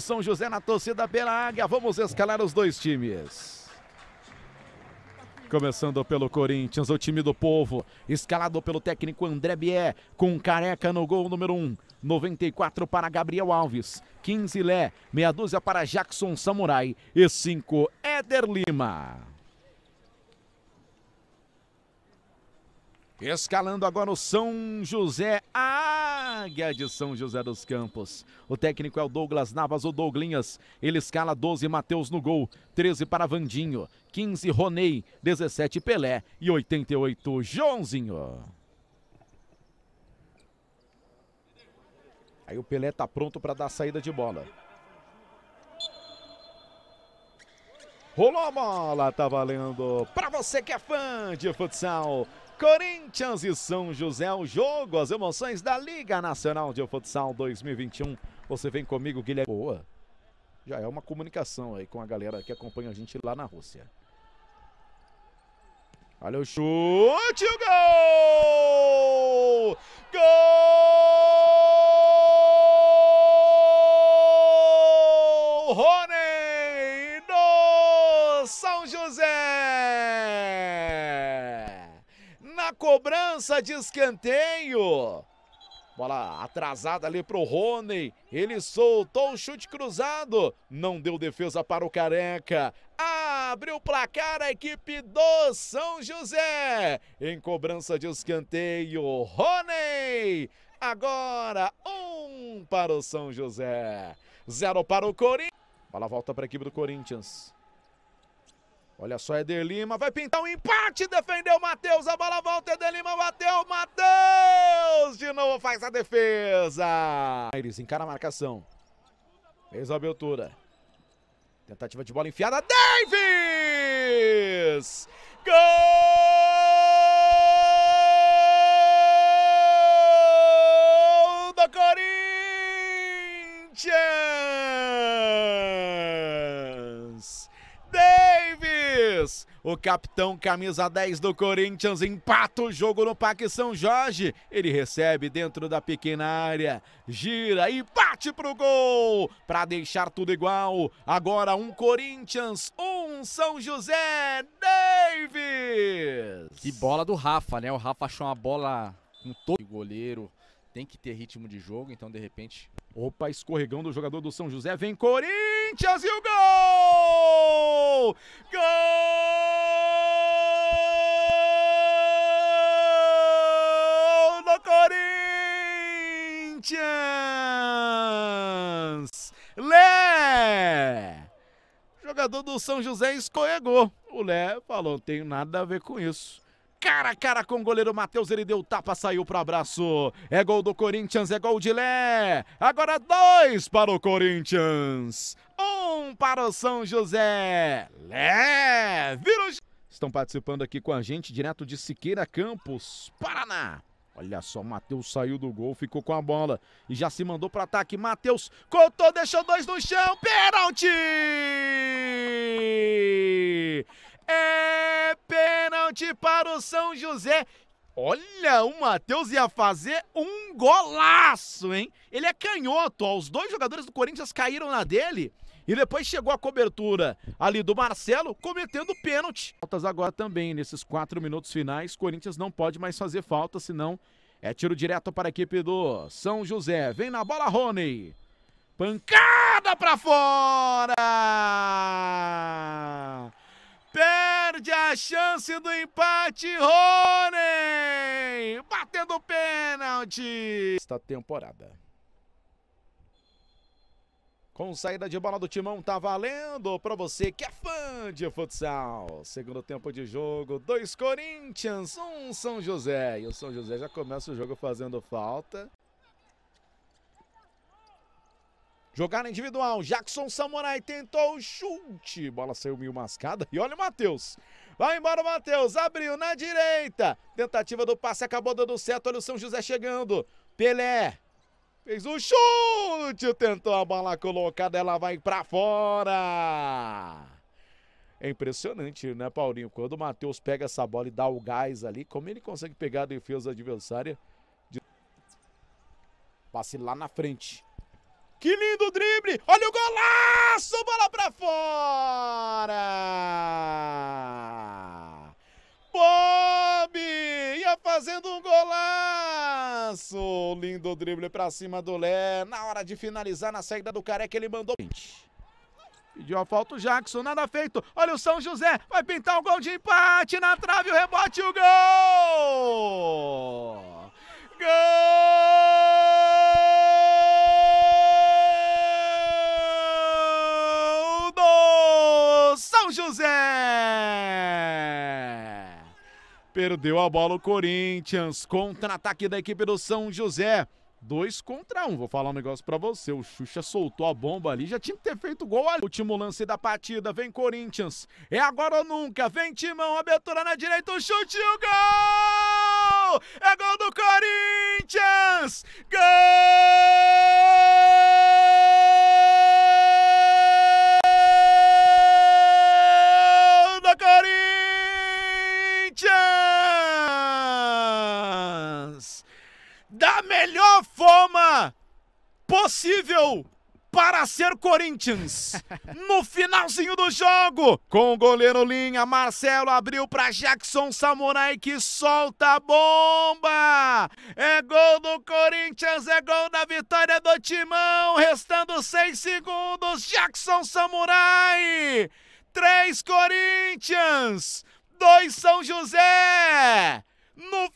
São José na torcida pela Águia. Vamos escalar os dois times. Começando pelo Corinthians, o time do povo, escalado pelo técnico André Bier, com careca no gol número 1, 94 para Gabriel Alves, 15 Lé, meia dúzia para Jackson Samurai e 5 Éder Lima. Escalando agora o São José. Ah! Águia de São José dos Campos. O técnico é o Douglas Navas, o Douglinhas. Ele escala 12 Matheus no gol, 13 para Vandinho, 15 Ronei, 17 Pelé e 88 Joãozinho. Aí o Pelé tá pronto para dar saída de bola. Rolou a bola, tá valendo. Para você que é fã de futsal, Corinthians e São José, o jogo, as emoções da Liga Nacional de Futsal 2021. Você vem comigo, Guilherme. Boa. Já é uma comunicação aí com a galera que acompanha a gente lá na Rússia. Olha o chute, o gol! Gol! Rony! Cobrança de escanteio. Bola atrasada ali para o Rony. Ele soltou o chute cruzado. Não deu defesa para o Careca. abriu o placar a equipe do São José. Em cobrança de escanteio, Rony. Agora, um para o São José. Zero para o Corinthians. Bola volta para a equipe do Corinthians. Olha só, Eder Lima vai pintar um empate, defendeu Matheus, a bola volta, Eder Lima bateu, Matheus de novo faz a defesa. Aires encara a marcação, fez a abertura, tentativa de bola enfiada, Davis, gol do Corinthians o capitão camisa 10 do Corinthians, empata o jogo no Parque São Jorge. Ele recebe dentro da pequena área, gira e bate pro gol para deixar tudo igual. Agora um Corinthians, um São José. Davis! Que bola do Rafa, né? O Rafa achou uma bola com todo goleiro tem que ter ritmo de jogo, então de repente. Opa, escorregão do jogador do São José, vem Corinthians e o gol! Gol! Gol do Corinthians! Lé! Jogador do São José escorregou. O Lé falou: tenho nada a ver com isso cara a cara com o goleiro Matheus, ele deu tapa, saiu para abraço. É gol do Corinthians, é gol de Lé. Agora dois para o Corinthians. 1 para o São José. Leve Estão participando aqui com a gente, direto de Siqueira Campos, Paraná. Olha só, Matheus saiu do gol, ficou com a bola e já se mandou para ataque. Matheus cortou, deixou dois no chão. Pênalti! É pênalti para o São José Olha, o Matheus ia fazer um golaço, hein? Ele é canhoto, ó. Os dois jogadores do Corinthians caíram na dele. E depois chegou a cobertura ali do Marcelo, cometendo pênalti. Faltas agora também, nesses quatro minutos finais. Corinthians não pode mais fazer falta, senão é tiro direto para a equipe do São José. Vem na bola, Rony. Pancada para fora! Perde a chance do empate, Rony! Batendo o pênalti! Esta temporada. Com saída de bola do Timão, tá valendo para você que é fã de futsal. Segundo tempo de jogo, dois Corinthians, um São José. E o São José já começa o jogo fazendo falta. Jogada individual, Jackson Samurai tentou o chute, bola saiu meio mascada e olha o Matheus. Vai embora o Matheus, abriu na direita, tentativa do passe acabou dando certo, olha o São José chegando. Pelé fez o um chute, tentou a bola colocada, ela vai para fora. É impressionante, né, Paulinho? Quando o Matheus pega essa bola e dá o gás ali, como ele consegue pegar a defesa adversária? De... Passe lá na frente. Que lindo drible! Olha o golaço! Bola pra fora! Bob ia fazendo um golaço! Lindo drible pra cima do Lé. Na hora de finalizar na saída do careca, ele mandou. Pediu a falta o Jackson, nada feito. Olha o São José, vai pintar um gol de empate na trave, o rebote e o gol! Perdeu a bola o Corinthians. Contra-ataque da equipe do São José. Dois contra um. Vou falar um negócio para você. O Xuxa soltou a bomba ali. Já tinha que ter feito gol ali. Último lance da partida. Vem Corinthians. É agora ou nunca. Vem Timão. Abertura na direita. O chute o gol! É gol do Corinthians! Gol! possível para ser Corinthians. No finalzinho do jogo, com o goleiro Linha, Marcelo abriu para Jackson Samurai que solta a bomba. É gol do Corinthians, é gol da vitória do Timão. Restando seis segundos, Jackson Samurai. Três Corinthians, dois São José. No